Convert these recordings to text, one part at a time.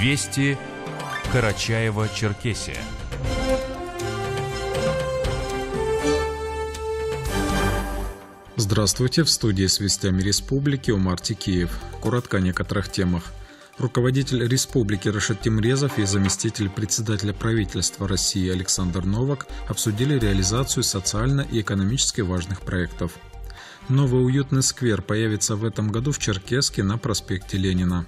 Вести Карачаева-Черкесия. Здравствуйте, в студии с вестями республики Умар Тикиев. Коротко о некоторых темах. Руководитель Республики Рашид Тимрезов и заместитель председателя правительства России Александр Новак обсудили реализацию социально и экономически важных проектов. Новый уютный сквер появится в этом году в Черкеске на проспекте Ленина.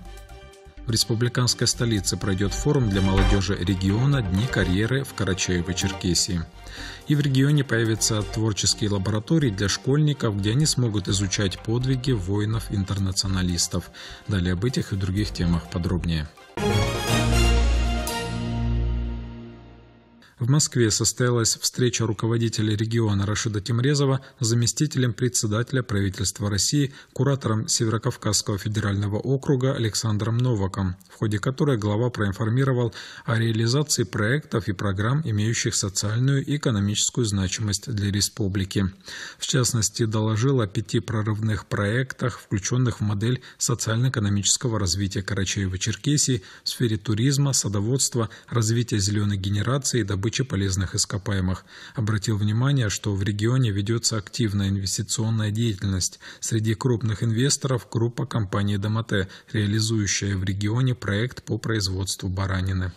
В республиканской столице пройдет форум для молодежи региона «Дни карьеры» в Карачаево-Черкесии. И в регионе появятся творческие лаборатории для школьников, где они смогут изучать подвиги воинов-интернационалистов. Далее об этих и других темах подробнее. В Москве состоялась встреча руководителя региона Рашида Тимрезова с заместителем председателя правительства России, куратором Северокавказского федерального округа Александром Новаком, в ходе которой глава проинформировал о реализации проектов и программ, имеющих социальную и экономическую значимость для республики. В частности, доложил о пяти прорывных проектах, включенных в модель социально-экономического развития Карачаева-Черкесии в сфере туризма, садоводства, развития зеленой генерации и добычи добычи полезных ископаемых, обратил внимание, что в регионе ведется активная инвестиционная деятельность среди крупных инвесторов группа компании «Домате», реализующая в регионе проект по производству баранины.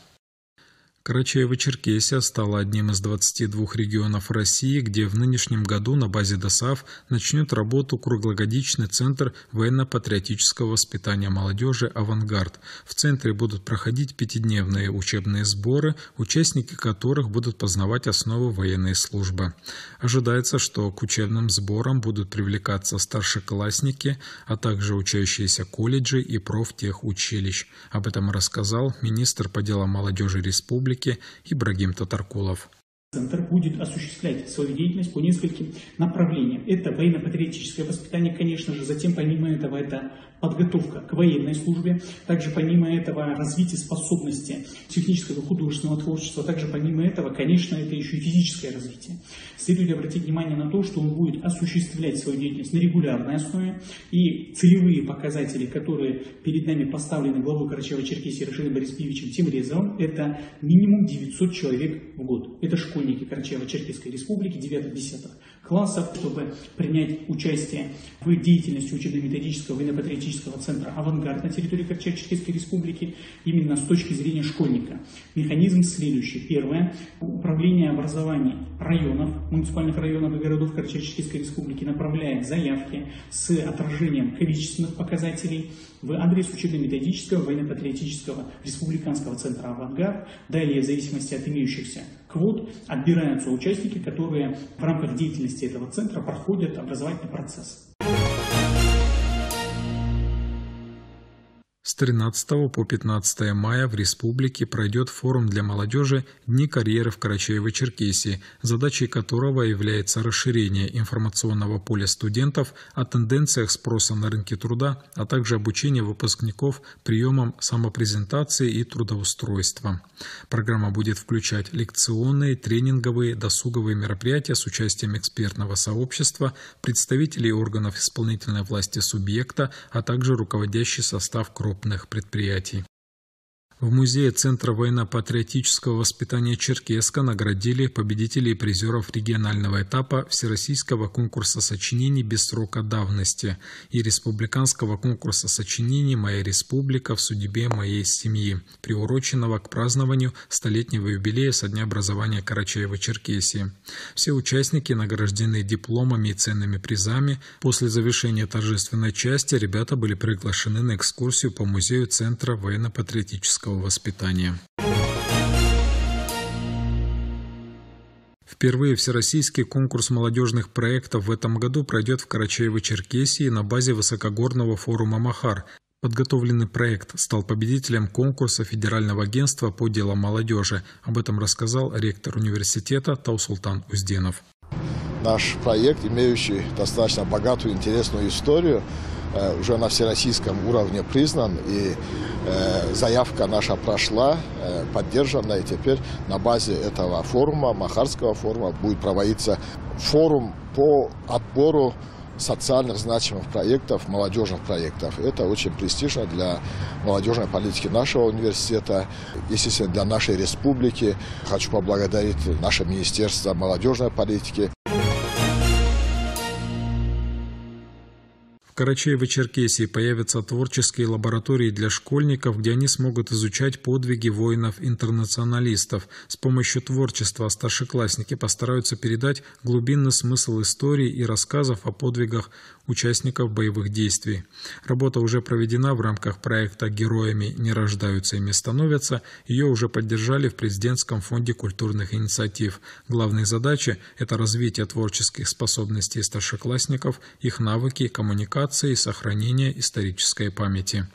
Карачаево-Черкесия стала одним из 22 регионов России, где в нынешнем году на базе ДОСАВ начнет работу круглогодичный центр военно-патриотического воспитания молодежи «Авангард». В центре будут проходить пятидневные учебные сборы, участники которых будут познавать основы военной службы. Ожидается, что к учебным сборам будут привлекаться старшеклассники, а также учащиеся колледжей и профтехучилищ. Об этом рассказал министр по делам молодежи республики республики Ибрагим Татаркулов. Центр будет осуществлять свою деятельность по нескольким направлениям. Это военно-патриотическое воспитание, конечно же, затем помимо этого это подготовка к военной службе, также помимо этого развитие способности технического художественного творчества, также помимо этого, конечно, это еще и физическое развитие. Следует обратить внимание на то, что он будет осуществлять свою деятельность на регулярной основе и целевые показатели, которые перед нами поставлены главой Карачева-Черкесии Рашидом Борисовичем Тимрезовым, это минимум 900 человек в год. Это школьные школьники Карачаево-Черкесской республики 9-10 классов, чтобы принять участие в деятельности учебно-методического и патриотического центра «Авангард» на территории Карачаево-Черкесской республики именно с точки зрения школьника. Механизм следующий. Первое. Управление образования районов, муниципальных районов и городов Карачаево-Черкесской республики направляет заявки с отражением количественных показателей в адрес учебно-методического, военно-патриотического республиканского центра «Авангард». Далее, в зависимости от имеющихся квот отбираются участники, которые в рамках деятельности этого центра проходят образовательный процесс. С 13 по 15 мая в республике пройдет форум для молодежи «Дни карьеры в Карачаево-Черкесии», задачей которого является расширение информационного поля студентов о тенденциях спроса на рынке труда, а также обучение выпускников приемам самопрезентации и трудоустройства. Программа будет включать лекционные, тренинговые, досуговые мероприятия с участием экспертного сообщества, представителей органов исполнительной власти субъекта, а также руководящий состав КРОП крупных предприятий в музее Центра военно-патриотического воспитания Черкеска наградили победителей и призеров регионального этапа Всероссийского конкурса сочинений без срока давности и Республиканского конкурса сочинений «Моя республика в судьбе моей семьи», приуроченного к празднованию столетнего юбилея со дня образования Карачаева-Черкесии. Все участники награждены дипломами и ценными призами. После завершения торжественной части ребята были приглашены на экскурсию по музею Центра военно-патриотического физического воспитания. Впервые всероссийский конкурс молодежных проектов в этом году пройдет в Карачаево-Черкесии на базе высокогорного форума «Махар». Подготовленный проект стал победителем конкурса Федерального агентства по делам молодежи. Об этом рассказал ректор университета Таусултан Узденов. Наш проект, имеющий достаточно богатую интересную историю, Э, уже на всероссийском уровне признан, и э, заявка наша прошла, э, поддержана, и теперь на базе этого форума, Махарского форума, будет проводиться форум по отбору социальных значимых проектов, молодежных проектов. Это очень престижно для молодежной политики нашего университета, естественно, для нашей республики. Хочу поблагодарить наше Министерство молодежной политики, Карачаево-Черкесии появятся творческие лаборатории для школьников, где они смогут изучать подвиги воинов-интернационалистов. С помощью творчества старшеклассники постараются передать глубинный смысл истории и рассказов о подвигах участников боевых действий. Работа уже проведена в рамках проекта «Героями не рождаются, ими становятся». Ее уже поддержали в Президентском фонде культурных инициатив. Главные задачи – это развитие творческих способностей старшеклассников, их навыки, коммуникации, реставрации и сохранения исторической памяти.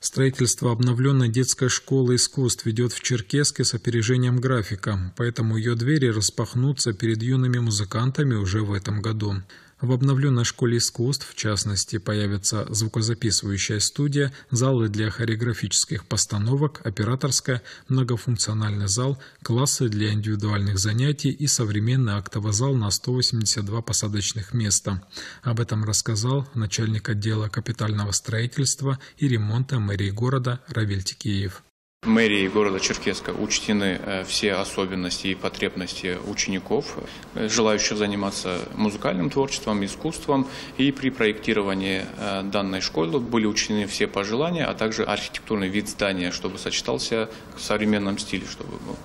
Строительство обновленной детской школы искусств ведет в Черкеске с опережением графика, поэтому ее двери распахнутся перед юными музыкантами уже в этом году. В обновленной школе искусств, в частности, появится звукозаписывающая студия, залы для хореографических постановок, операторская, многофункциональный зал, классы для индивидуальных занятий и современный актовый зал на 182 посадочных места. Об этом рассказал начальник отдела капитального строительства и ремонта мэрии города Равиль Тикеев мэрии города Черкеска учтены э, все особенности и потребности учеников, э, желающих заниматься музыкальным творчеством, искусством. И при проектировании э, данной школы были учтены все пожелания, а также архитектурный вид здания, чтобы сочетался в современном стиле, чтобы был.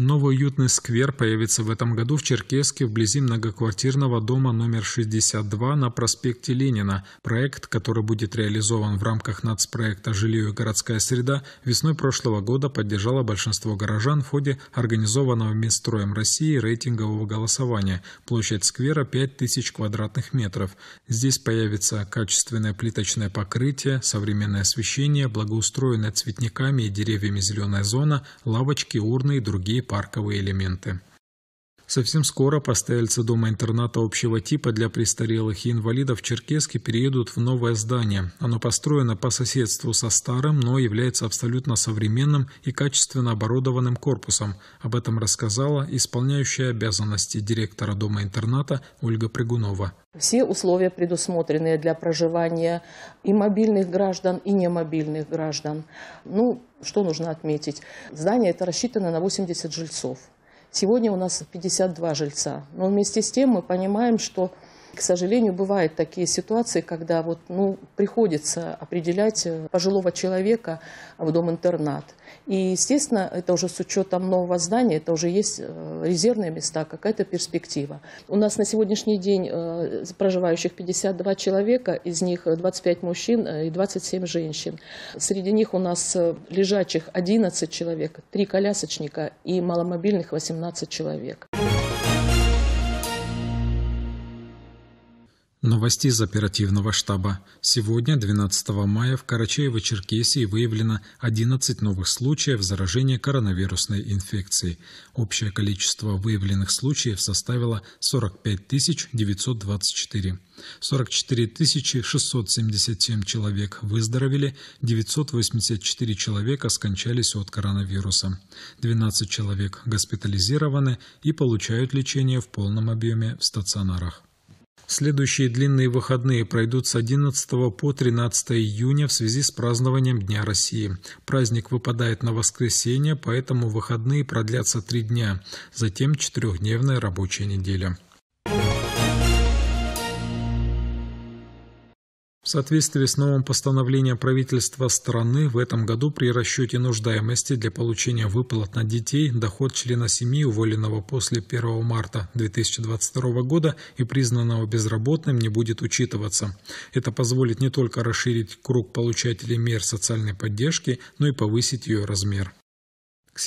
Новый уютный сквер появится в этом году в Черкеске вблизи многоквартирного дома номер 62 на проспекте Ленина. Проект, который будет реализован в рамках нацпроекта «Жилье и городская среда», весной прошлого года поддержало большинство горожан в ходе организованного Минстроем России рейтингового голосования. Площадь сквера 5000 квадратных метров. Здесь появится качественное плиточное покрытие, современное освещение, благоустроенная цветниками и деревьями зеленая зона, лавочки, урны и другие парковые элементы. Совсем скоро постояльцы дома-интерната общего типа для престарелых и инвалидов Черкески переедут в новое здание. Оно построено по соседству со старым, но является абсолютно современным и качественно оборудованным корпусом. Об этом рассказала исполняющая обязанности директора дома-интерната Ольга Прыгунова. Все условия, предусмотренные для проживания и мобильных граждан, и немобильных граждан. Ну, что нужно отметить? Здание это рассчитано на 80 жильцов. Сегодня у нас 52 жильца. Но вместе с тем мы понимаем, что к сожалению, бывают такие ситуации, когда вот, ну, приходится определять э, пожилого человека в дом-интернат. И, естественно, это уже с учетом нового здания, это уже есть э, резервные места, какая-то перспектива. У нас на сегодняшний день э, проживающих 52 человека, из них 25 мужчин и 27 женщин. Среди них у нас лежачих 11 человек, 3 колясочника и маломобильных 18 человек. Новости из оперативного штаба. Сегодня, 12 мая, в Карачаево-Черкесии выявлено 11 новых случаев заражения коронавирусной инфекцией. Общее количество выявленных случаев составило 45 924. 44 677 человек выздоровели, 984 человека скончались от коронавируса. 12 человек госпитализированы и получают лечение в полном объеме в стационарах. Следующие длинные выходные пройдут с 11 по 13 июня в связи с празднованием Дня России. Праздник выпадает на воскресенье, поэтому выходные продлятся три дня, затем четырехдневная рабочая неделя. В соответствии с новым постановлением правительства страны, в этом году при расчете нуждаемости для получения выплат на детей доход члена семьи, уволенного после 1 марта 2022 года и признанного безработным, не будет учитываться. Это позволит не только расширить круг получателей мер социальной поддержки, но и повысить ее размер.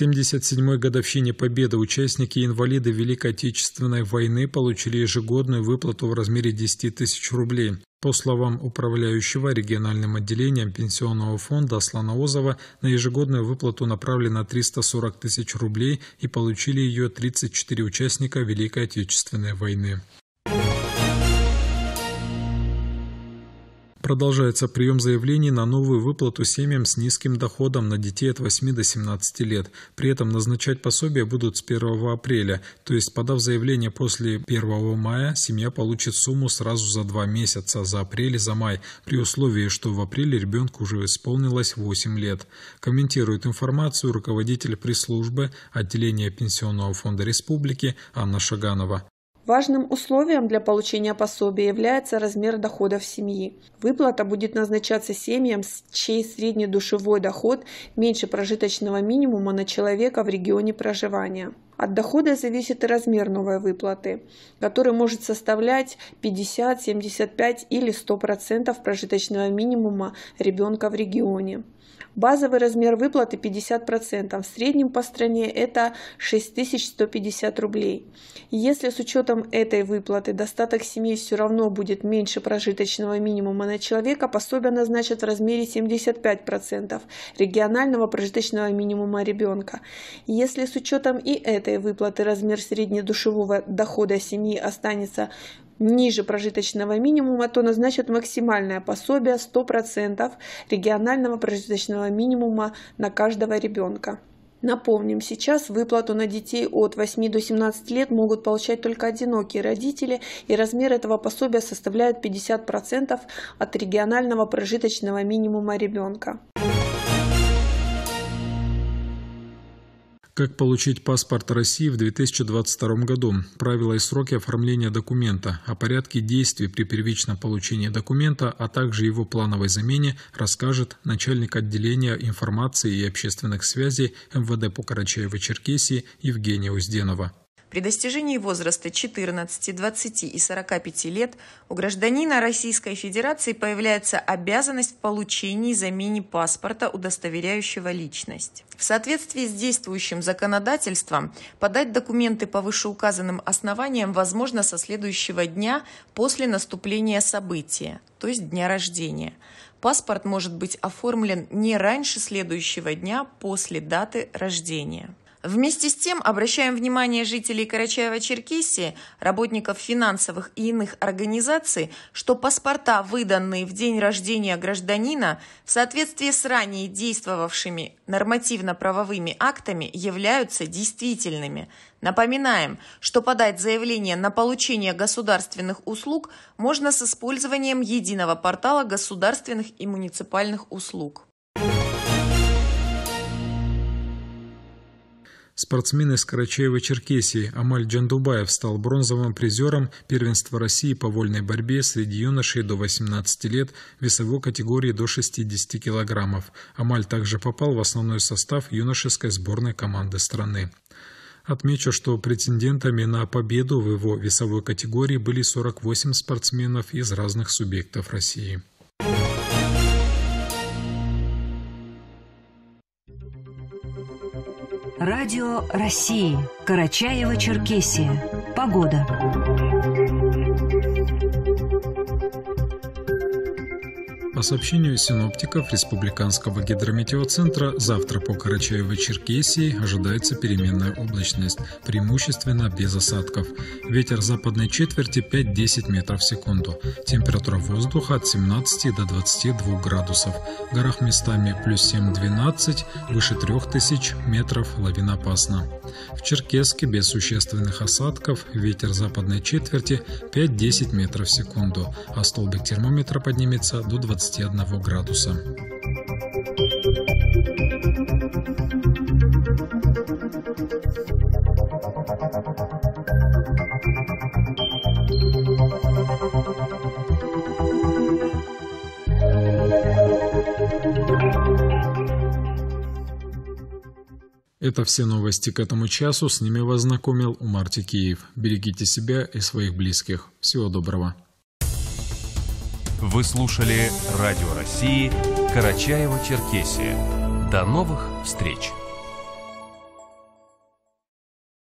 77-й годовщине Победы участники и инвалиды Великой Отечественной войны получили ежегодную выплату в размере 10 тысяч рублей. По словам управляющего региональным отделением Пенсионного фонда Слоноозова, на ежегодную выплату направлено 340 тысяч рублей и получили ее 34 участника Великой Отечественной войны. Продолжается прием заявлений на новую выплату семьям с низким доходом на детей от 8 до 17 лет. При этом назначать пособие будут с 1 апреля, то есть подав заявление после 1 мая, семья получит сумму сразу за два месяца, за апрель и за май, при условии, что в апреле ребенку уже исполнилось 8 лет. Комментирует информацию руководитель пресс-службы отделения Пенсионного фонда Республики Анна Шаганова. Важным условием для получения пособия является размер доходов семьи. Выплата будет назначаться семьям, чей средний душевой доход меньше прожиточного минимума на человека в регионе проживания. От дохода зависит и размер новой выплаты, который может составлять 50, 75 или 100% прожиточного минимума ребенка в регионе. Базовый размер выплаты 50%, в среднем по стране это 6150 рублей. Если с учетом этой выплаты достаток семьи все равно будет меньше прожиточного минимума на человека, пособие назначат в размере 75% регионального прожиточного минимума ребенка. Если с учетом и этой выплаты размер среднедушевого дохода семьи останется ниже прожиточного минимума, то назначат максимальное пособие 100% регионального прожиточного минимума на каждого ребенка. Напомним, сейчас выплату на детей от 8 до 17 лет могут получать только одинокие родители, и размер этого пособия составляет 50% от регионального прожиточного минимума ребенка. Как получить паспорт России в 2022 году? Правила и сроки оформления документа, о порядке действий при первичном получении документа, а также его плановой замене расскажет начальник отделения информации и общественных связей МВД по Карачаево-Черкесии Евгения Узденова. При достижении возраста 14, 20 и 45 лет у гражданина Российской Федерации появляется обязанность в получении и замене паспорта, удостоверяющего личность. В соответствии с действующим законодательством подать документы по вышеуказанным основаниям возможно со следующего дня после наступления события, то есть дня рождения. Паспорт может быть оформлен не раньше следующего дня после даты рождения. Вместе с тем обращаем внимание жителей Карачаева-Черкесии, работников финансовых и иных организаций, что паспорта, выданные в день рождения гражданина, в соответствии с ранее действовавшими нормативно-правовыми актами являются действительными. Напоминаем, что подать заявление на получение государственных услуг можно с использованием единого портала государственных и муниципальных услуг. Спортсмен из Карачаева-Черкесии Амаль Джандубаев стал бронзовым призером первенства России по вольной борьбе среди юношей до 18 лет весовой категории до 60 килограммов. Амаль также попал в основной состав юношеской сборной команды страны. Отмечу, что претендентами на победу в его весовой категории были 48 спортсменов из разных субъектов России. Радио России. Карачаево-Черкесия. Погода. сообщению синоптиков Республиканского гидрометеоцентра, завтра по Карачаево-Черкесии ожидается переменная облачность, преимущественно без осадков. Ветер западной четверти 5-10 метров в секунду. Температура воздуха от 17 до 22 градусов. В горах местами плюс 7-12, выше 3000 метров лавиноопасно. В Черкесске без существенных осадков ветер западной четверти 5-10 метров в секунду, а столбик термометра поднимется до 21 градуса. Это все новости к этому часу. С ними вас знакомил Умар Тикеев. Берегите себя и своих близких. Всего доброго. Вы слушали Радио России, Карачаева, Черкесия. До новых встреч!